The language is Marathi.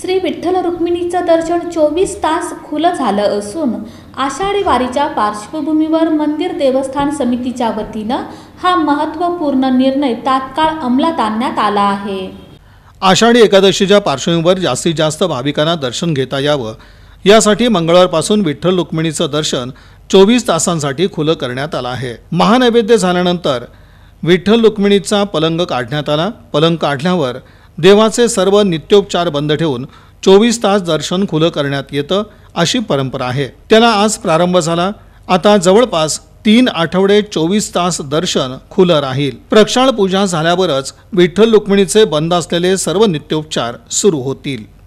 श्री विठ्ठल रुक्मिणीचं दर्शन चोवीस तास खुलं झालं असून आषाढी वारीच्या पार्श्वभूमीवर मंदिर देवस्थान समितीच्या वतीनं हा महत्त्वपूर्ण निर्णय तात्काळ अंमलात आणण्यात आला आहे आषाढी एकादशीच्या पार्श्वभूमीवर जास्तीत जास्त भाविकांना दर्शन घेता यावं यासाठी मंगळवारपासून विठ्ठल रुक्मिणीचं दर्शन चोवीस तासांसाठी खुलं करण्यात आलं आहे महानैवेद्य झाल्यानंतर विठ्ठल रुक्मिणीचा पलंग काढण्यात आला पलंग काढल्यावर देवाचे सर्व नित्योपचार बंद ठेवून चोवीस तास दर्शन खुलं करण्यात येतं अशी परंपरा आहे त्याला आज प्रारंभ झाला आता जवळपास तीन आठवडे चोवीस तास दर्शन खुलं राहील प्रक्षाळ पूजा झाल्यावरच विठ्ठल रुक्मिणीचे बंद असलेले सर्व नित्योपचार सुरू होतील